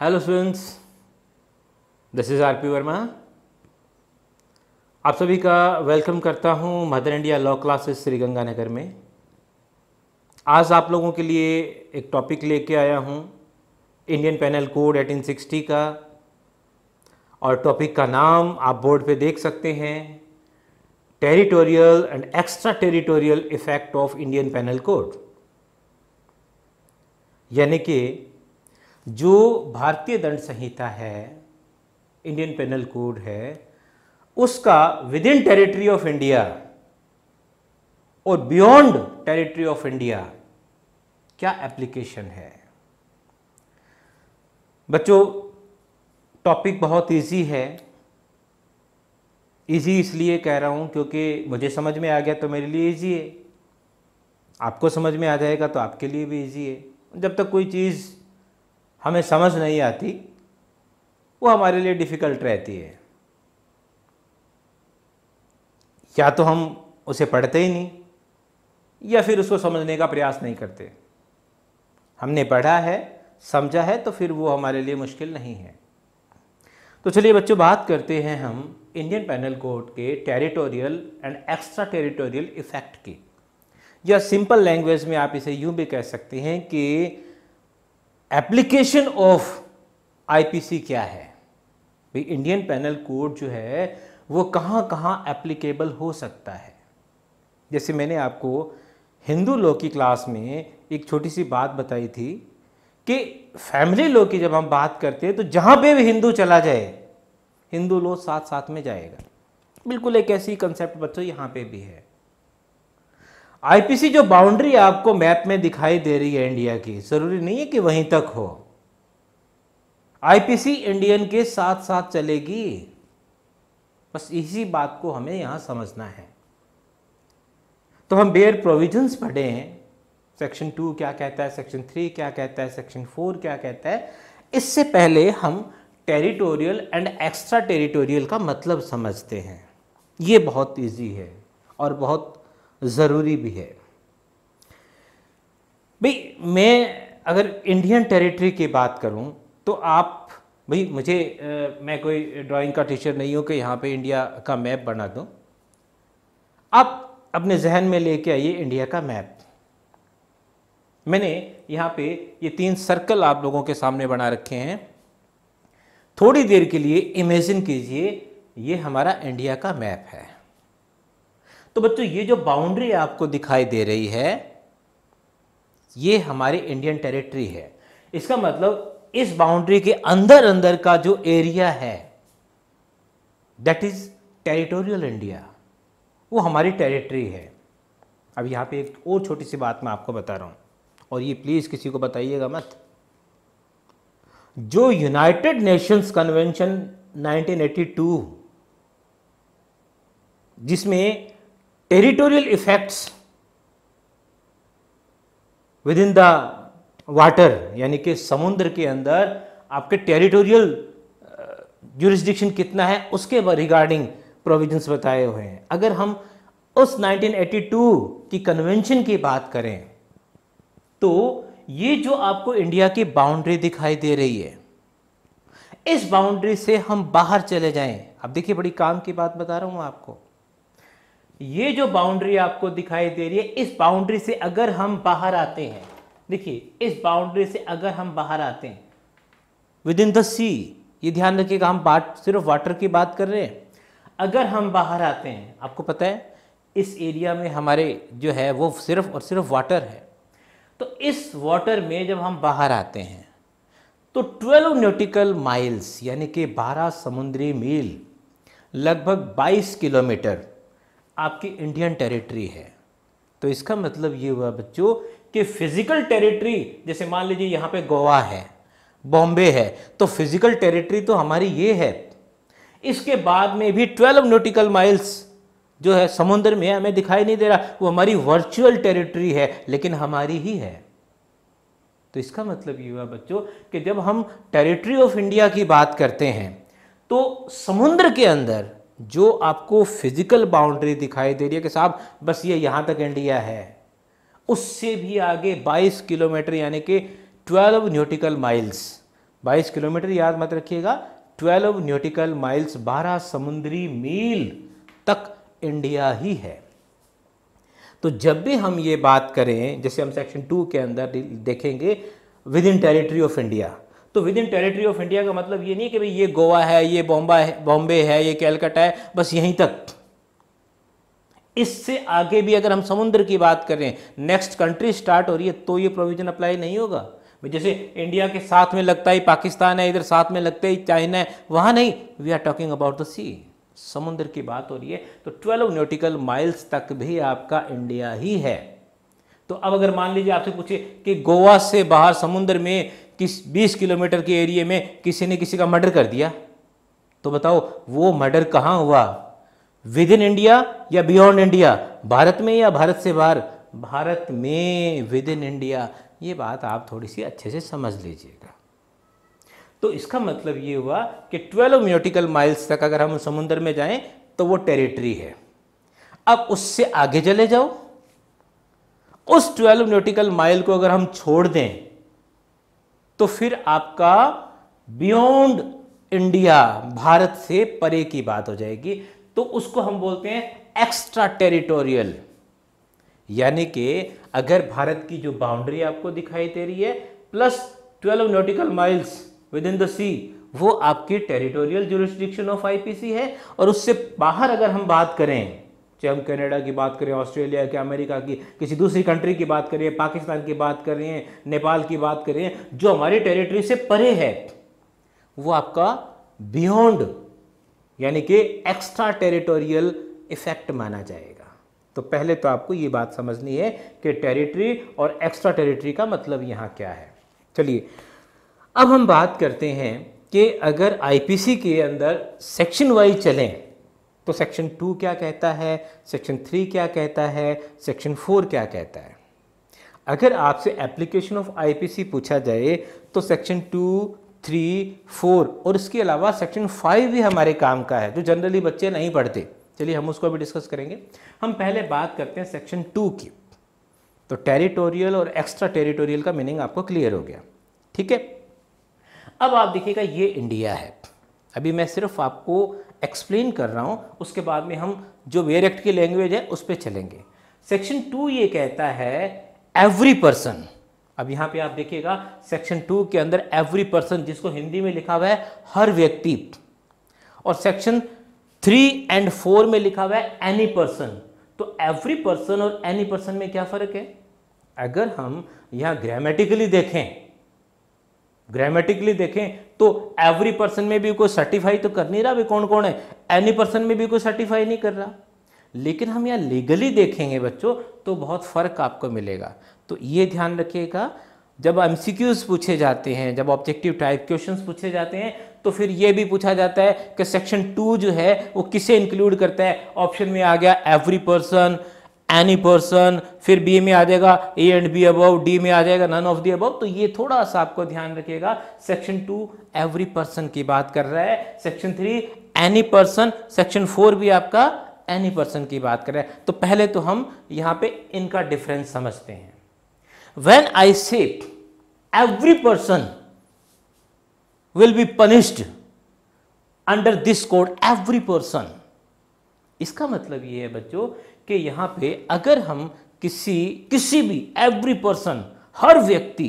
hello students this is R P Verma आप सभी का वेलकम करता हूं mother India law classes Sriganganagar में आज आप लोगों के लिए एक टॉपिक लेके आया हूं इंडियन पैनल कोड 1860 का और टॉपिक का नाम आप बोर्ड पे देख सकते हैं territorial and extra territorial effect of Indian penal code यानी कि जो भारतीय दंड संहिता है इंडियन पेनल कोड है उसका within territory of India और बियॉन्ड टेरिटरी ऑफ इंडिया क्या एप्लीकेशन है बच्चों टॉपिक बहुत इजी है इजी इसलिए कह रहा हूं क्योंकि मुझे समझ में आ गया तो मेरे लिए इजी है आपको समझ में आ जाएगा तो आपके लिए भी इजी है जब तक कोई चीज़ हमें समझ नहीं आती वो हमारे लिए डिफ़िकल्ट रहती है या तो हम उसे पढ़ते ही नहीं या फिर उसको समझने का प्रयास नहीं करते हमने पढ़ा है समझा है तो फिर वो हमारे लिए मुश्किल नहीं है तो चलिए बच्चों बात करते हैं हम इंडियन पैनल कोड के territorial and extra territorial effect की या सिंपल लैंग्वेज में आप इसे यूँ भी कह सकते हैं कि एप्लीकेशन ऑफ आईपीसी क्या है भाई इंडियन पैनल कोड जो है वो कहाँ कहाँ एप्लीकेबल हो सकता है जैसे मैंने आपको हिंदू लॉ की क्लास में एक छोटी सी बात बताई थी कि फैमिली लॉ की जब हम बात करते हैं तो जहाँ पे भी हिंदू चला जाए हिंदू लॉ साथ साथ में जाएगा बिल्कुल एक ऐसी कंसेप्ट बच्चों यहाँ पे भी है आईपीसी जो बाउंड्री आपको मैप में दिखाई दे रही है इंडिया की ज़रूरी नहीं है कि वहीं तक हो आईपीसी इंडियन के साथ साथ चलेगी बस इसी बात को हमें यहाँ समझना है तो हम बेयर प्रोविजंस पढ़े हैं सेक्शन टू क्या कहता है सेक्शन थ्री क्या कहता है सेक्शन फोर क्या कहता है इससे पहले हम टेरिटोरियल एंड एक्स्ट्रा टेरिटोरियल का मतलब समझते हैं ये बहुत इजी है और बहुत ज़रूरी भी है भाई मैं अगर इंडियन टेरिटरी की बात करूं तो आप भाई मुझे आ, मैं कोई ड्राइंग का टीचर नहीं हूं कि यहाँ पे इंडिया का मैप बना दूं आप अपने जहन में लेके आइए इंडिया का मैप मैंने यहाँ पे ये तीन सर्कल आप लोगों के सामने बना रखे हैं थोड़ी देर के लिए इमेजिन कीजिए ये हमारा इंडिया का मैप है तो बच्चों ये जो बाउंड्री आपको दिखाई दे रही है ये हमारी इंडियन टेरिटरी है इसका मतलब इस बाउंड्री के अंदर अंदर का जो एरिया है दैट इज टेरिटोरियल इंडिया वो हमारी टेरिटरी है अब यहां पे एक और छोटी सी बात मैं आपको बता रहा हूं और ये प्लीज़ किसी को बताइएगा मत जो यूनाइटेड नेशंस कन्वेंशन 1982 जिसमें territorial effects within the water यानी कि समुद्र के अंदर आपके टेरिटोरियल जुरिस्डिक्शन uh, कितना है उसके रिगार्डिंग प्रोविजंस बताए हुए हैं अगर हम उस 1982 की कन्वेंशन की बात करें तो ये जो आपको इंडिया की बाउंड्री दिखाई दे रही है इस बाउंड्री से हम बाहर चले जाएं अब देखिए बड़ी काम की बात बता रहा हूं आपको ये जो बाउंड्री आपको दिखाई दे रही है इस बाउंड्री से अगर हम बाहर आते हैं देखिए इस बाउंड्री से अगर हम बाहर आते हैं विद इन द सी ये ध्यान रखिएगा हम बात सिर्फ वाटर की बात कर रहे हैं अगर हम बाहर आते हैं आपको पता है इस एरिया में हमारे जो है वो सिर्फ और सिर्फ वाटर है तो इस वाटर में जब हम बाहर आते हैं तो 12 न्यूटिकल माइल्स यानी कि 12 समुद्री मील लगभग 22 किलोमीटर आपकी इंडियन टेरिटरी है तो इसका मतलब ये हुआ बच्चों कि फिजिकल टेरिटरी जैसे मान लीजिए यहाँ पे गोवा है बॉम्बे है तो फिजिकल टेरिटरी तो हमारी ये है इसके बाद में भी 12 नोटिकल माइल्स जो है समुद्र में हमें दिखाई नहीं दे रहा वो हमारी वर्चुअल टेरिटरी है लेकिन हमारी ही है तो इसका मतलब ये हुआ बच्चों कि जब हम टेरिटरी ऑफ इंडिया की बात करते हैं तो समुद्र के अंदर जो आपको फिजिकल बाउंड्री दिखाई दे रही है कि साहब बस ये यहाँ तक इंडिया है उससे भी आगे 22 किलोमीटर यानी कि 12 न्यूटिकल माइल्स 22 किलोमीटर याद मत रखिएगा 12 न्यूटिकल माइल्स 12 समुद्री मील तक इंडिया ही है तो जब भी हम ये बात करें जैसे हम सेक्शन टू के अंदर देखेंगे within territory of India तो within territory of India का मतलब ये नहीं कि भाई ये गोवा है ये बॉम्बा है बॉम्बे है ये कैलकटा है बस यहीं तक इससे आगे भी अगर हम समुद्र की बात करें नेक्स्ट कंट्री स्टार्ट हो रही है तो ये प्रोविजन अप्लाई नहीं होगा जैसे इंडिया के साथ में लगता है पाकिस्तान है इधर साथ में लगता है चाइना है वहां नहीं we are talking about the sea समुद्र की बात हो रही है तो 12 न्यूटिकल माइल्स तक भी आपका इंडिया ही है तो अब अगर मान लीजिए आपसे पूछे कि गोवा से बाहर समुद्र में किस बीस किलोमीटर के एरिए में किसी ने किसी का मर्डर कर दिया तो बताओ वो मर्डर कहाँ हुआ विद इन इंडिया या बियॉन्ड इंडिया भारत में या भारत से बाहर भारत में विद इन इंडिया ये बात आप थोड़ी सी अच्छे से समझ लीजिएगा तो इसका मतलब ये हुआ कि 12 म्यूटिकल माइल्स तक अगर हम समुद्र में जाएं तो वो टेरिटरी है अब उससे आगे चले जाओ उस 12 न्यूटिकल माइल को अगर हम छोड़ दें तो फिर आपका बियॉन्ड इंडिया भारत से परे की बात हो जाएगी तो उसको हम बोलते हैं एक्स्ट्रा टेरिटोरियल यानी कि अगर भारत की जो बाउंड्री आपको दिखाई दे रही है plus 12 nautical miles within the sea वो आपकी टेरिटोरियल जुरिस्डिक्शन ऑफ आईपीसी है और उससे बाहर अगर हम बात करें चाहे हम कनाडा की बात करें ऑस्ट्रेलिया की अमेरिका की किसी दूसरी कंट्री की बात करें पाकिस्तान की बात करें नेपाल की बात करें जो हमारी टेरिटरी से परे है वो आपका बियॉन्ड यानी कि एक्स्ट्रा टेरिटोरियल इफेक्ट माना जाएगा तो पहले तो आपको ये बात समझनी है कि टेरिटरी और एक्स्ट्रा टेरिटरी का मतलब यहाँ क्या है चलिए अब हम बात करते हैं कि अगर आईपीसी के अंदर सेक्शन वाइज चलें तो सेक्शन टू क्या कहता है सेक्शन थ्री क्या कहता है सेक्शन फोर क्या कहता है अगर आपसे एप्लीकेशन ऑफ आईपीसी पूछा जाए तो सेक्शन टू थ्री फोर और इसके अलावा सेक्शन फाइव भी हमारे काम का है जो जनरली बच्चे नहीं पढ़ते चलिए हम उसको अभी डिस्कस करेंगे हम पहले बात करते हैं सेक्शन टू की तो टेरिटोरियल और एक्स्ट्रा टेरिटोरियल का मीनिंग आपको क्लियर हो गया ठीक है अब आप देखिएगा ये इंडिया है अभी मैं सिर्फ आपको एक्सप्लेन कर रहा हूँ उसके बाद में हम जो वेयर एक्ट की लैंग्वेज है उस पर चलेंगे सेक्शन टू ये कहता है एवरी पर्सन अब यहाँ पे आप देखिएगा सेक्शन टू के अंदर एवरी पर्सन जिसको हिंदी में लिखा हुआ है हर व्यक्ति और सेक्शन थ्री एंड फोर में लिखा हुआ है एनी पर्सन तो एवरी पर्सन और एनी पर्सन में क्या फ़र्क है अगर हम यहाँ ग्रामेटिकली देखें ग्रामेटिकली देखें तो एवरी पर्सन में भी कोई सर्टिफाई तो कर नहीं रहा भी कौन कौन है एनी पर्सन में भी कोई सर्टिफाई नहीं कर रहा लेकिन हम यहाँ लीगली देखेंगे बच्चों तो बहुत फ़र्क आपको मिलेगा तो ये ध्यान रखिएगा जब एम पूछे जाते हैं जब ऑब्जेक्टिव टाइप क्वेश्चंस पूछे जाते हैं तो फिर ये भी पूछा जाता है कि सेक्शन टू जो है वो किसे इंक्लूड करता है ऑप्शन में आ गया एवरी पर्सन एनी पर्सन फिर बी में आ जाएगा A and B above D में आ जाएगा नन ऑफ दी अबव तो ये थोड़ा सा आपको ध्यान रखिएगा सेक्शन टू एवरी पर्सन की बात कर रहा है section three any person section four भी आपका एनी पर्सन की बात कर रहा है तो पहले तो हम यहां पे इनका डिफरेंस समझते हैं when I say every person will be punished under this code every person इसका मतलब ये है बच्चों कि यहाँ पे अगर हम किसी किसी भी एवरी पर्सन हर व्यक्ति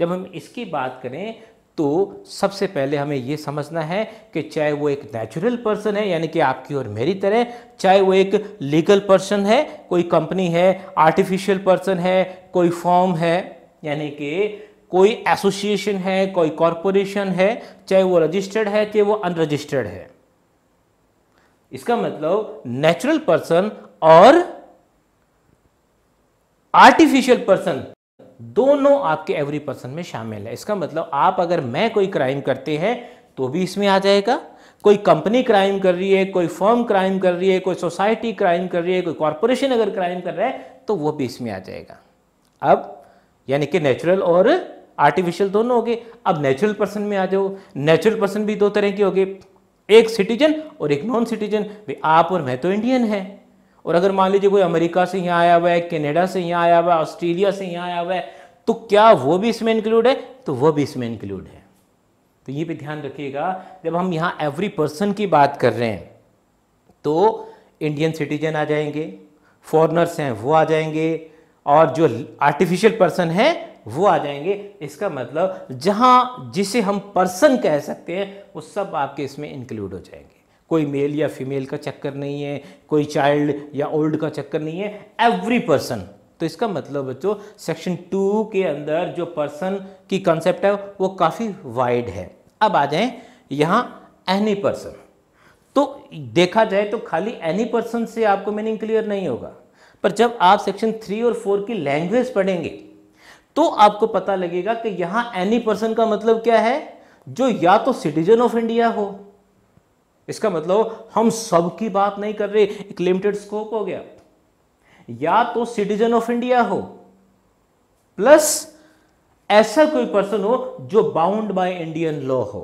जब हम इसकी बात करें तो सबसे पहले हमें यह समझना है कि चाहे वो एक नेचुरल पर्सन है यानी कि आपकी और मेरी तरह चाहे वो एक लीगल पर्सन है कोई कंपनी है आर्टिफिशियल पर्सन है कोई फॉर्म है यानी कि कोई एसोसिएशन है कोई कॉरपोरेशन है चाहे वो रजिस्टर्ड है चाहे वो अनरजिस्टर्ड है इसका मतलब नेचुरल पर्सन और आर्टिफिशियल पर्सन दोनों आपके एवरी पर्सन में शामिल है इसका मतलब आप अगर मैं कोई क्राइम करते हैं तो भी इसमें आ जाएगा कोई कंपनी क्राइम कर रही है कोई फर्म क्राइम कर रही है कोई सोसाइटी क्राइम कर रही है कोई कॉरपोरेशन अगर क्राइम कर रहा है तो वो भी इसमें आ जाएगा अब यानी कि नेचुरल और आर्टिफिशियल दोनों हो गए अब नेचुरल पर्सन में आ जाओ नेचुरल पर्सन भी दो तरह के हो गए एक सिटीजन और एक नॉन सिटीजन भाई आप और मैं तो इंडियन हैं और अगर मान लीजिए कोई अमेरिका से यहाँ आया हुआ है कनाडा से यहाँ आया हुआ है ऑस्ट्रेलिया से यहाँ आया हुआ है तो क्या वो भी इसमें इंक्लूड है तो वो भी इसमें इंक्लूड है तो ये भी ध्यान रखिएगा जब हम यहाँ एवरी पर्सन की बात कर रहे हैं तो इंडियन सिटीजन आ जाएंगे फॉरनर्स हैं वो आ जाएंगे और जो आर्टिफिशियल पर्सन है वो आ जाएंगे इसका मतलब जहाँ जिसे हम पर्सन कह सकते हैं वो सब आपके इसमें इंक्लूड हो जाएंगे कोई मेल या फीमेल का चक्कर नहीं है कोई चाइल्ड या ओल्ड का चक्कर नहीं है एवरी पर्सन तो इसका मतलब बच्चों सेक्शन टू के अंदर जो पर्सन की कॉन्सेप्ट है वो काफ़ी वाइड है अब आ जाए यहाँ एनी पर्सन तो देखा जाए तो खाली एनी पर्सन से आपको मीनिंग क्लियर नहीं होगा पर जब आप सेक्शन थ्री और फोर की लैंग्वेज पढ़ेंगे तो आपको पता लगेगा कि यहां एनी पर्सन का मतलब क्या है जो या तो सिटीजन ऑफ इंडिया हो इसका मतलब हम सब की बात नहीं कर रहे एक लिमिटेड स्कोप हो गया या तो सिटीजन ऑफ इंडिया हो प्लस ऐसा कोई पर्सन हो जो बाउंड बाय इंडियन लॉ हो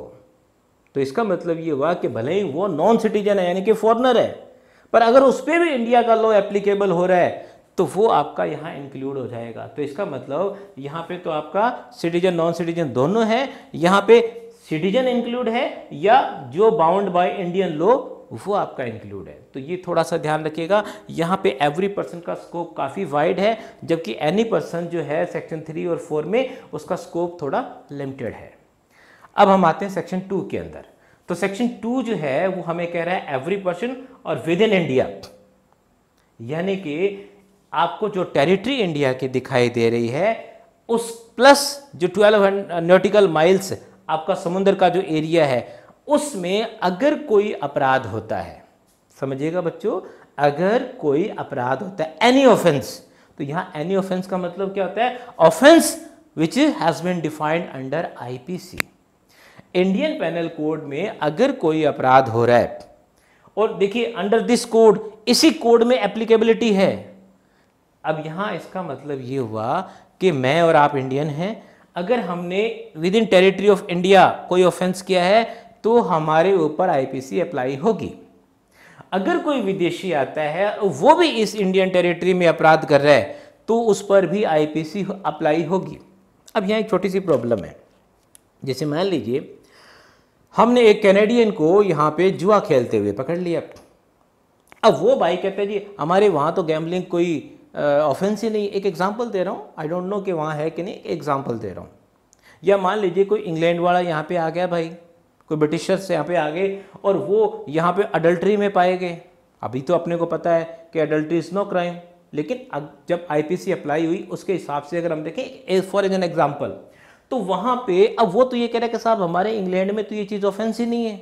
तो इसका मतलब यह हुआ कि भले ही वो नॉन सिटीजन है यानी कि फॉरनर है पर अगर उस पर भी इंडिया का लॉ एप्लीकेबल हो रहा है तो वो आपका यहाँ इंक्लूड हो जाएगा तो इसका मतलब यहाँ पे तो आपका सिटीजन नॉन सिटीजन दोनों है यहाँ पे सिटीजन इंक्लूड है या जो बाउंड बाय इंडियन लॉ वो आपका इंक्लूड है तो ये थोड़ा सा ध्यान रखिएगा यहाँ पे एवरी पर्सन का स्कोप काफ़ी वाइड है जबकि एनी पर्सन जो है सेक्शन थ्री और फोर में उसका स्कोप थोड़ा लिमिटेड है अब हम आते हैं सेक्शन टू के अंदर तो सेक्शन टू जो है वो हमें कह रहा है एवरी पर्सन और विद इन इंडिया यानी कि आपको जो टेरिटरी इंडिया की दिखाई दे रही है उस प्लस जो ट्वेल्व नोटिकल माइल्स आपका समुद्र का जो एरिया है उसमें अगर कोई अपराध होता है समझिएगा बच्चों अगर कोई अपराध होता है एनी ऑफेंस तो यहां एनी ऑफेंस का मतलब क्या होता है offence which has been defined under IPC Indian penal code में अगर कोई अपराध हो रहा है और देखिए अंडर दिस कोड इसी कोड में एप्लीकेबिलिटी है अब यहाँ इसका मतलब ये हुआ कि मैं और आप इंडियन हैं अगर हमने within territory of India कोई ऑफेंस किया है तो हमारे ऊपर आईपीसी अप्लाई होगी अगर कोई विदेशी आता है वो भी इस इंडियन टेरिटरी में अपराध कर रहा है तो उस पर भी आईपीसी अप्लाई होगी अब यहाँ एक छोटी सी प्रॉब्लम है जैसे मान लीजिए हमने एक कैनेडियन को यहाँ पे जुआ खेलते हुए पकड़ लिया अब वो भाई कहते हैं जी हमारे वहाँ तो गैम्बलिंग कोई ऑफेंस ही नहीं एक एग्जांपल दे रहा हूँ आई डोंट नो कि वहाँ है कि नहीं एग्जांपल दे रहा हूँ या मान लीजिए कोई इंग्लैंड वाला यहाँ पे आ गया भाई कोई ब्रिटिशर्स यहाँ पे आ गए और वो यहाँ पे अडल्ट्री में पाए गए अभी तो अपने को पता है कि अडल्ट्री इज़ नो क्राइम लेकिन अब जब आई अप्लाई हुई उसके हिसाब से अगर हम देखें फॉर एज एन एग्जाम्पल तो वहाँ पे अब वो तो ये कह रहे हैं कि साहब हमारे इंग्लैंड में तो ये चीज़ ऑफेंस ही नहीं है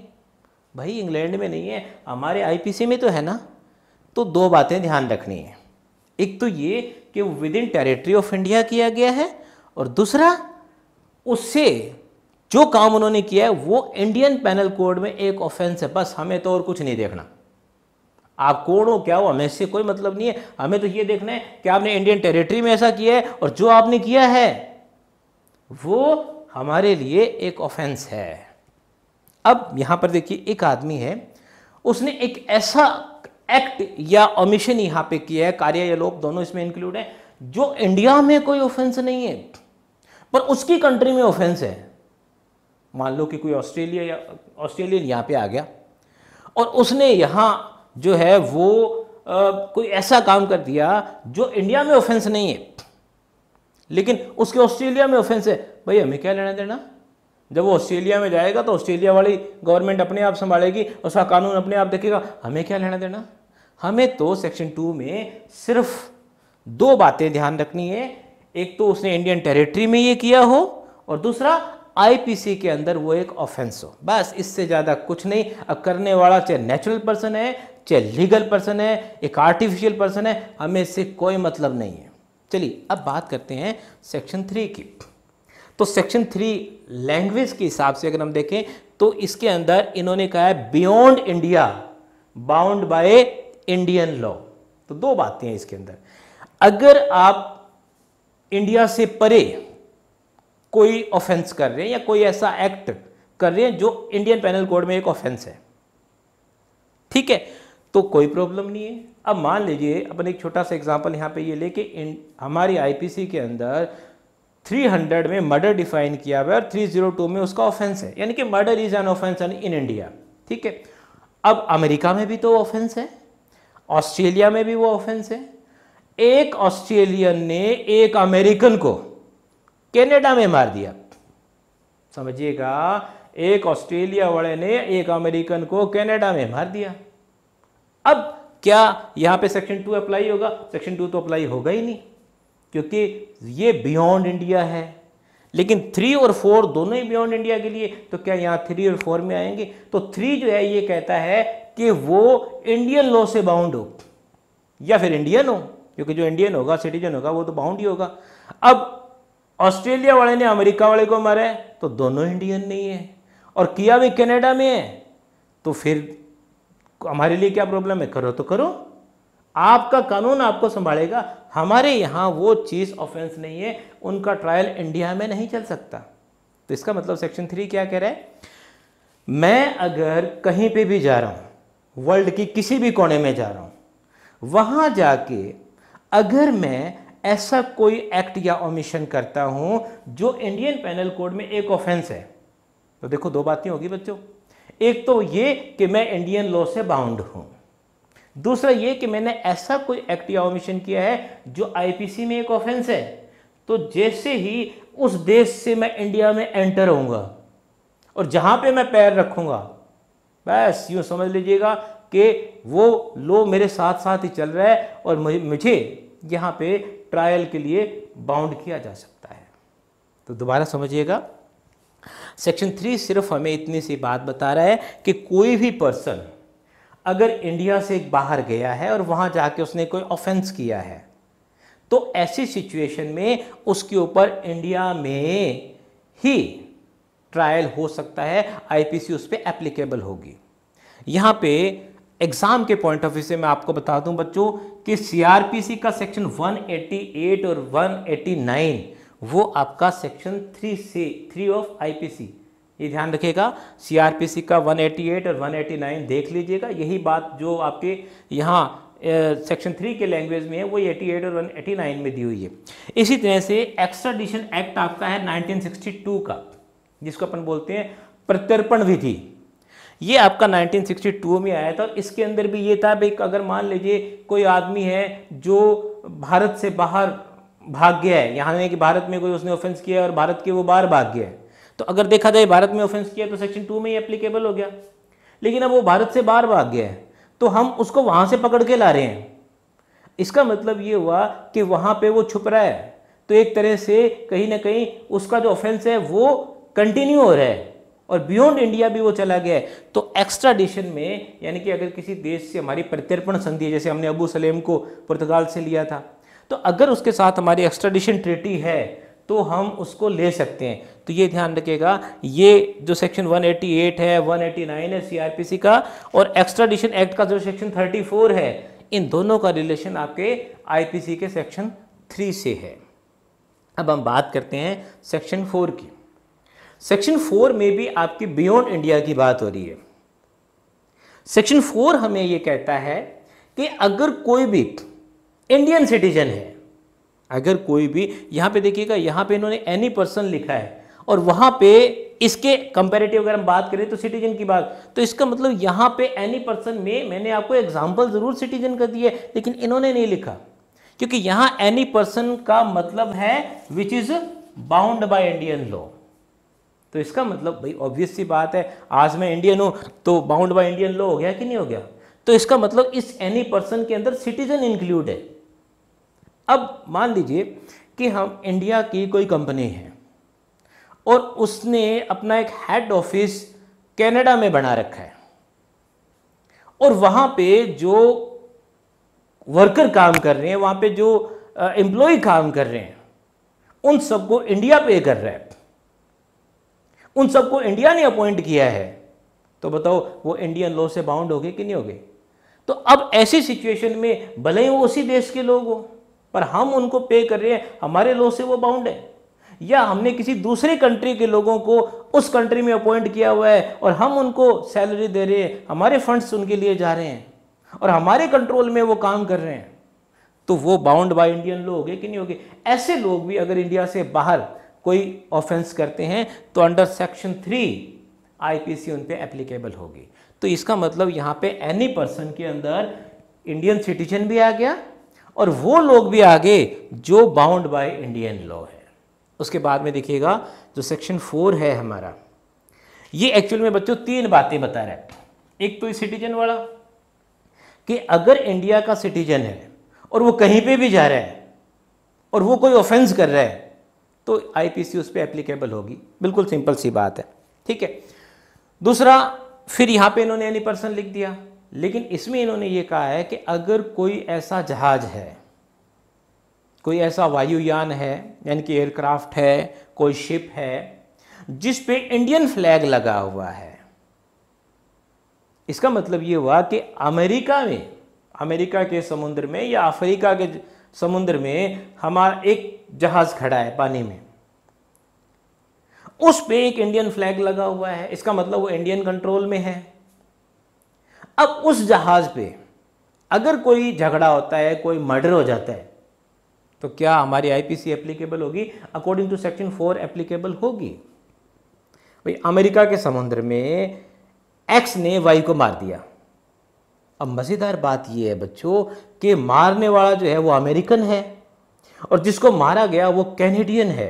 भाई इंग्लैंड में नहीं है हमारे आईपीसी में तो है ना तो दो बातें ध्यान रखनी है एक तो ये कि within territory of India किया गया है और दूसरा उससे जो काम उन्होंने किया है वो इंडियन पैनल कोड में एक ऑफेंस है बस हमें तो और कुछ नहीं देखना आप कौन हो क्या हो हमें इससे कोई मतलब नहीं है हमें तो ये देखना है कि आपने इंडियन टेरिटरी में ऐसा किया है और जो आपने किया है वो हमारे लिए एक ऑफेंस है अब यहां पर देखिए एक आदमी है उसने एक ऐसा एक्ट या ऑमिशन यहां पे किया है कार्य या लोप दोनों इसमें इंक्लूड है जो इंडिया में कोई ऑफेंस नहीं है पर उसकी कंट्री में ऑफेंस है मान लो कि कोई ऑस्ट्रेलिया या ऑस्ट्रेलियन यहां पे आ गया और उसने यहां जो है वो आ, कोई ऐसा काम कर दिया जो इंडिया में ऑफेंस नहीं है लेकिन उसके ऑस्ट्रेलिया में ऑफेंस है भाई हमें क्या लेना देना जब वो ऑस्ट्रेलिया में जाएगा तो ऑस्ट्रेलिया वाली गवर्नमेंट अपने आप संभालेगी उसका कानून अपने आप देखेगा हमें क्या लेना देना हमें तो सेक्शन टू में सिर्फ दो बातें ध्यान रखनी है एक तो उसने इंडियन टेरिटरी में ये किया हो और दूसरा आईपीसी के अंदर वो एक ऑफेंस हो बस इससे ज़्यादा कुछ नहीं अब करने वाला चाहे नेचुरल पर्सन है चाहे लीगल पर्सन है एक आर्टिफिशियल पर्सन है हमें इससे कोई मतलब नहीं है चलिए अब बात करते हैं सेक्शन थ्री की तो सेक्शन थ्री लैंग्वेज के हिसाब से अगर हम देखें तो इसके अंदर इन्होंने कहा है beyond India bound by Indian law तो दो बातें हैं इसके अंदर अगर आप इंडिया से परे कोई ऑफेंस कर रहे हैं या कोई ऐसा एक्ट कर रहे हैं जो इंडियन पैनल कोड में एक ऑफेंस है ठीक है तो कोई प्रॉब्लम नहीं है अब मान लीजिए अपन एक छोटा सा एग्जांपल यहां पे ये लेके हमारी आईपीसी के अंदर 300 में मर्डर डिफाइन किया हुआ है और 302 में उसका ऑफेंस है यानी कि murder is an offence in India ठीक है अब अमेरिका में भी तो ऑफेंस है ऑस्ट्रेलिया में भी वो ऑफेंस है एक ऑस्ट्रेलियन ने एक अमेरिकन को कनाडा में मार दिया समझिएगा एक ऑस्ट्रेलिया वाले ने एक अमेरिकन को कनाडा में मार दिया अब क्या यहां पे सेक्शन टू अप्लाई होगा सेक्शन टू तो अप्लाई होगा ही नहीं क्योंकि ये बियॉन्ड इंडिया है लेकिन थ्री और फोर दोनों ही बियॉन्ड इंडिया के लिए तो क्या यहां थ्री और फोर में आएंगे तो थ्री जो है ये कहता है कि वो इंडियन लॉ से बाउंड हो या फिर इंडियन हो क्योंकि जो इंडियन होगा सिटीजन होगा वो तो बाउंड ही होगा अब ऑस्ट्रेलिया वाले ने अमेरिका वाले को मारा है तो दोनों इंडियन नहीं है और किया भी कनाडा में है तो फिर हमारे लिए क्या प्रॉब्लम है करो तो करो आपका कानून आपको संभालेगा हमारे यहां वो चीज़ ऑफेंस नहीं है उनका ट्रायल इंडिया में नहीं चल सकता तो इसका मतलब सेक्शन थ्री क्या कह रहा है मैं अगर कहीं पे भी जा रहा हूं वर्ल्ड की किसी भी कोने में जा रहा हूँ वहाँ जाके अगर मैं ऐसा कोई एक्ट या ओमिशन करता हूँ जो इंडियन पैनल कोड में एक ऑफेंस है तो देखो दो बातें होगी बच्चों एक तो ये कि मैं इंडियन लॉ से बाउंड हूँ दूसरा ये कि मैंने ऐसा कोई एक्ट या ओमिशन किया है जो आईपीसी में एक ऑफेंस है तो जैसे ही उस देश से मैं इंडिया में एंटर होऊंगा और जहां पे मैं पैर रखूंगा बस यूँ समझ लीजिएगा कि वो लो मेरे साथ साथ ही चल रहा है और मुझे यहाँ पे ट्रायल के लिए बाउंड किया जा सकता है तो दोबारा समझिएगा सेक्शन थ्री सिर्फ हमें इतनी सी बात बता रहा है कि कोई भी पर्सन अगर इंडिया से बाहर गया है और वहाँ जाके उसने कोई ऑफेंस किया है तो ऐसी सिचुएशन में उसके ऊपर इंडिया में ही ट्रायल हो सकता है आईपीसी उस पर एप्लीकेबल होगी यहाँ पे एग्जाम के पॉइंट ऑफ व्यू से मैं आपको बता दूं बच्चों कि सीआरपीसी का सेक्शन 188 और 189 वो आपका सेक्शन 3 से 3 ऑफ आईपीसी ये ध्यान रखिएगा सीआरपीसी का 188 और 189 देख लीजिएगा यही बात जो आपके यहाँ सेक्शन थ्री के लैंग्वेज में है वो 88 और 189 में दी हुई है इसी तरह से एक्स्ट्रा डिशन एक्ट आपका है 1962 का जिसको अपन बोलते हैं प्रत्यर्पण विधि ये आपका 1962 में आया था इसके अंदर भी ये था भाई अगर मान लीजिए कोई आदमी है जो भारत से बाहर भाग गया है यहाँ नहीं कि भारत में कोई उसने ऑफेंस किया और भारत के वो बाहर भाग गया है तो अगर देखा जाए भारत में ऑफेंस किया तो सेक्शन टू में ही एप्लीकेबल हो गया लेकिन अब वो भारत से बाहर भाग गया है तो हम उसको वहाँ से पकड़ के ला रहे हैं इसका मतलब ये हुआ कि वहाँ पे वो छुप रहा है तो एक तरह से कहीं ना कहीं उसका जो ऑफेंस है वो कंटिन्यू हो रहा है और बियॉन्ड इंडिया भी वो चला गया है तो एक्स्ट्राडिशन में यानी कि अगर किसी देश से हमारी प्रत्यर्पण संधि है जैसे हमने अबू सलेम को पुर्तगाल से लिया था तो अगर उसके साथ हमारी एक्स्ट्राडिशन ट्रिटी है तो हम उसको ले सकते हैं तो ये ध्यान रखेगा ये जो सेक्शन 188 है 189 है सीआरपीसी का और एक्स्ट्राडिशन एक्ट का जो सेक्शन 34 है इन दोनों का रिलेशन आपके आईपीसी के सेक्शन 3 से है अब हम बात करते हैं सेक्शन 4 की सेक्शन फोर में भी आपकी बियॉन्ड इंडिया की बात हो रही है सेक्शन फोर हमें यह कहता है कि अगर कोई भी इंडियन सिटीजन है अगर कोई भी यहां पे देखिएगा यहां पे इन्होंने एनी पर्सन लिखा है और वहां पे इसके कंपेरेटिव अगर हम बात करें तो सिटीजन की बात तो इसका मतलब यहां पे एनी पर्सन में मैंने आपको एग्जाम्पल ज़रूर सिटीजन का दिया है लेकिन इन्होंने नहीं लिखा क्योंकि यहां एनी पर्सन का मतलब है which is bound by Indian law तो इसका मतलब भाई ऑब्वियस सी बात है आज मैं इंडियन हूँ तो बाउंड बाय इंडियन लॉ हो गया कि नहीं हो गया तो इसका मतलब इस एनी पर्सन के अंदर सिटीजन इंक्लूड है अब मान लीजिए कि हम इंडिया की कोई कंपनी है और उसने अपना एक हेड ऑफिस कनाडा में बना रखा है और वहां पे जो वर्कर काम कर रहे हैं वहां पे जो एम्प्लॉय काम कर रहे हैं उन सबको इंडिया पे कर रहा है उन सबको इंडिया ने अपॉइंट किया है तो बताओ वो इंडियन लॉ से बाउंड गए कि नहीं गए तो अब ऐसी सिचुएशन में भले ही वो उसी देश के लोग हो पर हम उनको पे कर रहे हैं हमारे लॉ से वो बाउंड है या हमने किसी दूसरी कंट्री के लोगों को उस कंट्री में अपॉइंट किया हुआ है और हम उनको सैलरी दे रहे हैं हमारे फंड्स उनके लिए जा रहे हैं और हमारे कंट्रोल में वो काम कर रहे हैं तो वो बाउंड बाय इंडियन लॉ हो गए कि नहीं हो गए ऐसे लोग भी अगर इंडिया से बाहर कोई ऑफेंस करते हैं तो अंडर सेक्शन थ्री आईपीसी उन पर एप्लीकेबल होगी तो इसका मतलब यहाँ पे एनी पर्सन के अंदर इंडियन सिटीजन भी आ गया और वो लोग भी आगे जो बाउंड बाय इंडियन लॉ है उसके बाद में देखिएगा जो सेक्शन फोर है हमारा ये एक्चुअल में बच्चों तीन बातें बता रहा है एक तो सिटीजन वाला कि अगर इंडिया का सिटीजन है और वो कहीं पे भी जा रहा है और वो कोई ऑफेंस कर रहा है तो आईपीसी उस पर एप्लीकेबल होगी बिल्कुल सिंपल सी बात है ठीक है दूसरा फिर यहाँ पे इन्होंने एनी पर्सन लिख दिया लेकिन इसमें इन्होंने ये कहा है कि अगर कोई ऐसा जहाज है कोई ऐसा वायुयान है यानी कि एयरक्राफ्ट है कोई शिप है जिस पे इंडियन फ्लैग लगा हुआ है इसका मतलब ये हुआ कि अमेरिका में अमेरिका के समुद्र में या अफ्रीका के समुद्र में हमारा एक जहाज खड़ा है पानी में उस पे एक इंडियन फ्लैग लगा हुआ है इसका मतलब वो इंडियन कंट्रोल में है अब उस जहाज पे अगर कोई झगड़ा होता है कोई मर्डर हो जाता है तो क्या हमारी आईपीसी एप्लीकेबल होगी according to section four applicable होगी भाई अमेरिका के समुद्र में एक्स ने वाई को मार दिया अब मज़ेदार बात यह है बच्चों कि मारने वाला जो है वो अमेरिकन है और जिसको मारा गया वो कैनेडियन है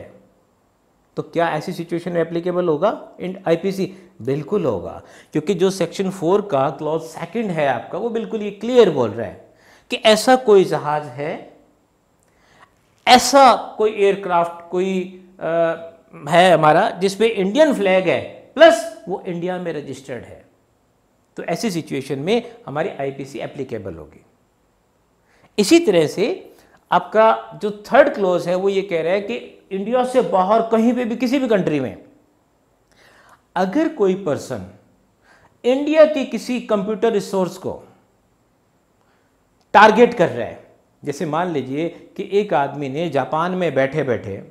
तो क्या ऐसी सिचुएशन में एप्लीकेबल होगा इन आईपीसी बिल्कुल होगा क्योंकि जो सेक्शन फोर का क्लॉज सेकंड है आपका वो बिल्कुल ये क्लियर बोल रहा है कि ऐसा कोई जहाज है ऐसा कोई एयरक्राफ्ट कोई आ, है हमारा जिसपे इंडियन फ्लैग है प्लस वो इंडिया में रजिस्टर्ड है तो ऐसी सिचुएशन में हमारी आईपीसी एप्लीकेबल होगी इसी तरह से आपका जो थर्ड क्लोज है वो ये कह रहा है कि इंडिया से बाहर कहीं पे भी किसी भी कंट्री में अगर कोई पर्सन इंडिया के किसी कंप्यूटर रिसोर्स को टारगेट कर रहा है जैसे मान लीजिए कि एक आदमी ने जापान में बैठे बैठे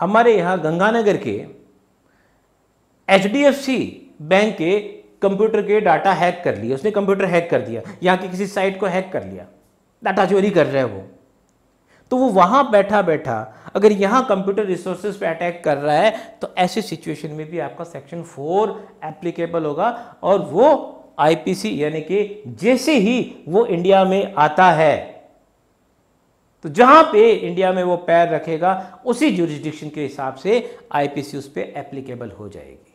हमारे यहाँ गंगानगर के एच बैंक के कंप्यूटर के डाटा हैक कर लिया उसने कंप्यूटर हैक कर दिया यहाँ की किसी साइट को हैक कर लिया डाटा चोरी कर रहा है वो तो वो वहां बैठा बैठा अगर यहां कंप्यूटर रिसोर्सेज पे अटैक कर रहा है तो ऐसे सिचुएशन में भी आपका सेक्शन फोर एप्लीकेबल होगा और वो आईपीसी यानी कि जैसे ही वो इंडिया में आता है तो जहां पे इंडिया में वो पैर रखेगा उसी जुरिस्डिक्शन के हिसाब से आईपीसी उस पर एप्लीकेबल हो जाएगी